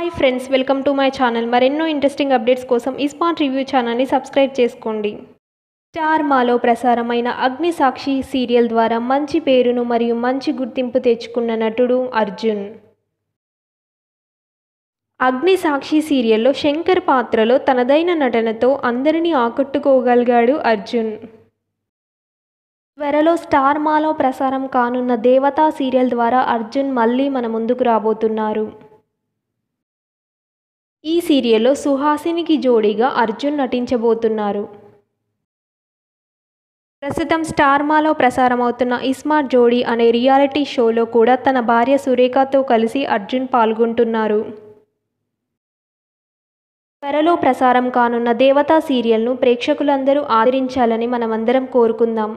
hi friends welcome to my channel మరెన్నో interesting updates కోసం ఇస్పాన్ రివ్యూ ఛానల్ని సబ్స్క్రైబ్ చేసుకోండి స్టార్ మాలో ప్రసారమైన అగ్ని సాక్షి సీరియల్ ద్వారా మంచి పేరును మరియు మంచి గుర్తింపు తెచ్చుకున్న నటుడు అర్జున్ అగ్ని సాక్షి సీరియల్లో శంకర్ పాత్రలో తనదైన నటనతో అందరినీ ఆకట్టుకోగలిగాడు అర్జున్ త్వరలో స్టార్ మాలో ప్రసారం కానున్న దేవతా సీరియల్ ద్వారా అర్జున్ మళ్ళీ మన ముందుకు రాబోతున్నారు ఈ సీరియల్లో సుహాసినికి జోడీగా అర్జున్ నటించబోతున్నారు ప్రస్తుతం స్టార్మాలో ప్రసారమవుతున్న ఇస్మార్ట్ జోడీ అనే రియాలిటీ షోలో కూడా తన భార్య సురేఖతో కలిసి అర్జున్ పాల్గొంటున్నారు త్వరలో ప్రసారం కానున్న దేవతా సీరియల్ను ప్రేక్షకులందరూ ఆదరించాలని మనమందరం కోరుకుందాం